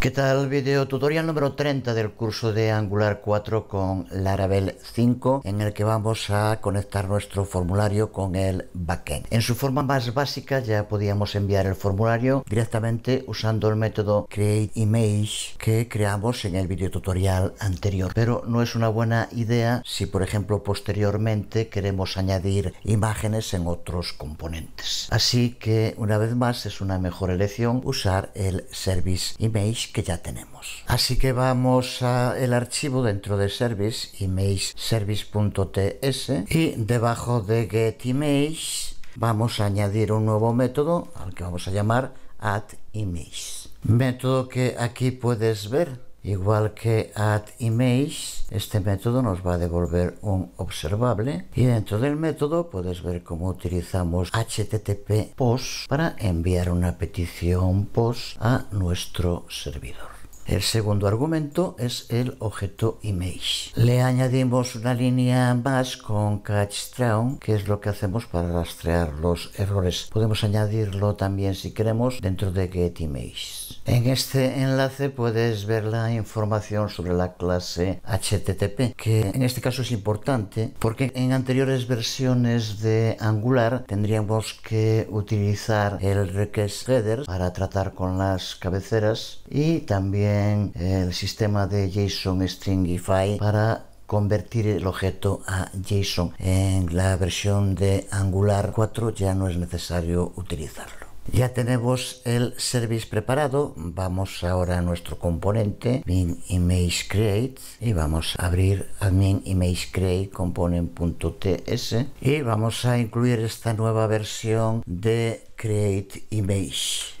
¿Qué tal? Video tutorial número 30 del curso de Angular 4 con Laravel 5 en el que vamos a conectar nuestro formulario con el backend. En su forma más básica ya podíamos enviar el formulario directamente usando el método createImage que creamos en el video tutorial anterior. Pero no es una buena idea si por ejemplo posteriormente queremos añadir imágenes en otros componentes. Así que una vez más es una mejor elección usar el service image que ya tenemos. Así que vamos al archivo dentro de Service, imageservice.ts y debajo de GetImage vamos a añadir un nuevo método al que vamos a llamar AddImage. Método que aquí puedes ver Igual que AddImage, este método nos va a devolver un observable y dentro del método puedes ver cómo utilizamos http post para enviar una petición post a nuestro servidor. El segundo argumento es el objeto image. Le añadimos una línea más con catch que es lo que hacemos para rastrear los errores. Podemos añadirlo también si queremos dentro de get image. En este enlace puedes ver la información sobre la clase HTTP, que en este caso es importante porque en anteriores versiones de Angular tendríamos que utilizar el request header para tratar con las cabeceras y también el sistema de JSON Stringify para convertir el objeto a JSON. En la versión de Angular 4 ya no es necesario utilizarlo. Ya tenemos el service preparado, vamos ahora a nuestro componente minImageCreate create y vamos a abrir admin image create component.ts y vamos a incluir esta nueva versión de create image.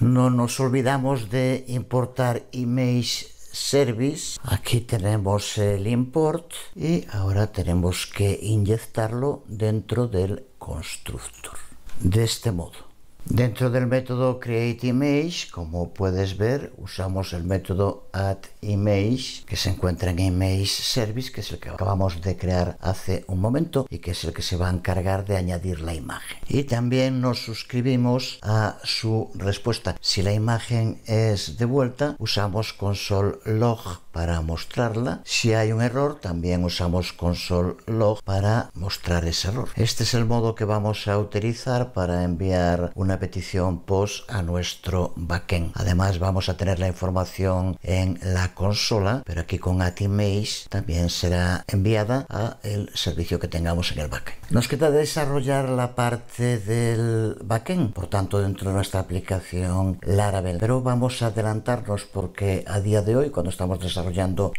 No nos olvidamos de importar image service. Aquí tenemos el import y ahora tenemos que inyectarlo dentro del constructor. De este modo. Dentro del método CreateImage, como puedes ver, usamos el método AddImage, que se encuentra en ImageService, que es el que acabamos de crear hace un momento y que es el que se va a encargar de añadir la imagen. Y también nos suscribimos a su respuesta. Si la imagen es devuelta, usamos Console.log para mostrarla. Si hay un error, también usamos console.log log para mostrar ese error. Este es el modo que vamos a utilizar para enviar una petición POST a nuestro backend. Además, vamos a tener la información en la consola, pero aquí con image también será enviada a el servicio que tengamos en el backend. Nos queda desarrollar la parte del backend, por tanto, dentro de nuestra aplicación Laravel, pero vamos a adelantarnos porque a día de hoy, cuando estamos desarrollando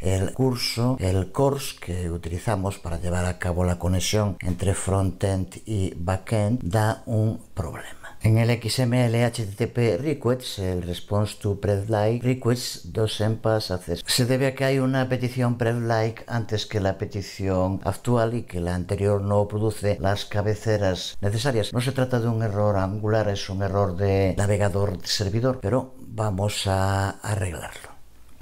el curso, el course que utilizamos para llevar a cabo la conexión entre frontend y backend, da un problema. En el XML HTTP requests, el response to predlike requests dos empas Se debe a que hay una petición predlike antes que la petición actual y que la anterior no produce las cabeceras necesarias. No se trata de un error angular, es un error de navegador de servidor, pero vamos a arreglarlo.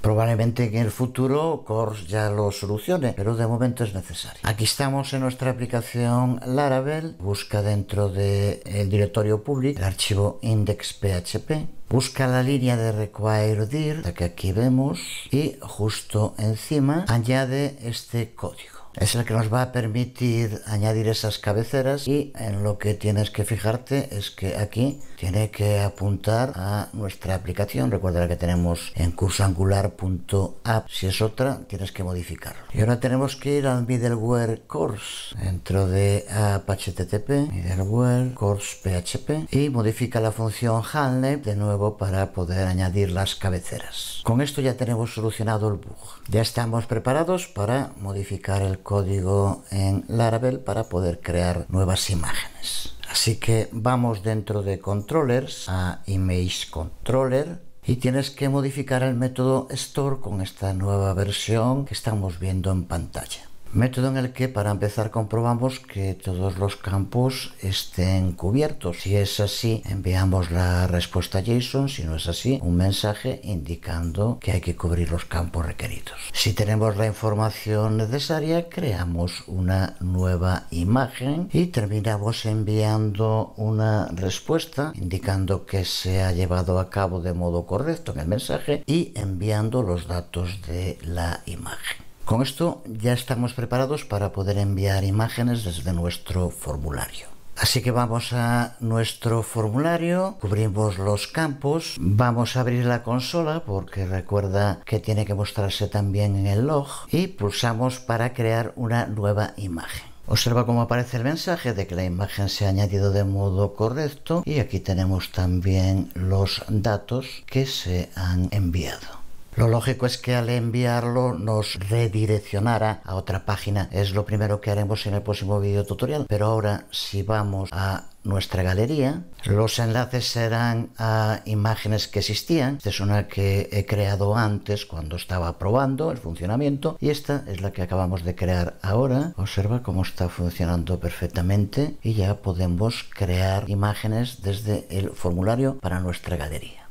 Probablemente en el futuro CORS ya lo solucione, pero de momento es necesario. Aquí estamos en nuestra aplicación Laravel. Busca dentro del directorio público el archivo index.php. Busca la línea de require.dir, la que aquí vemos, y justo encima añade este código es el que nos va a permitir añadir esas cabeceras y en lo que tienes que fijarte es que aquí tiene que apuntar a nuestra aplicación recuerda que tenemos en cursoangular.app si es otra tienes que modificarlo y ahora tenemos que ir al middleware course dentro de app http middleware course php y modifica la función handle de nuevo para poder añadir las cabeceras con esto ya tenemos solucionado el bug ya estamos preparados para modificar el código en Laravel para poder crear nuevas imágenes. Así que vamos dentro de controllers a image controller y tienes que modificar el método store con esta nueva versión que estamos viendo en pantalla. Método en el que para empezar comprobamos que todos los campos estén cubiertos. Si es así, enviamos la respuesta JSON. Si no es así, un mensaje indicando que hay que cubrir los campos requeridos. Si tenemos la información necesaria, creamos una nueva imagen y terminamos enviando una respuesta indicando que se ha llevado a cabo de modo correcto en el mensaje y enviando los datos de la imagen. Con esto ya estamos preparados para poder enviar imágenes desde nuestro formulario. Así que vamos a nuestro formulario, cubrimos los campos, vamos a abrir la consola porque recuerda que tiene que mostrarse también en el log y pulsamos para crear una nueva imagen. Observa cómo aparece el mensaje de que la imagen se ha añadido de modo correcto y aquí tenemos también los datos que se han enviado. Lo lógico es que al enviarlo nos redireccionara a otra página. Es lo primero que haremos en el próximo video tutorial. Pero ahora si vamos a nuestra galería, los enlaces serán a imágenes que existían. Esta es una que he creado antes cuando estaba probando el funcionamiento y esta es la que acabamos de crear ahora. Observa cómo está funcionando perfectamente y ya podemos crear imágenes desde el formulario para nuestra galería.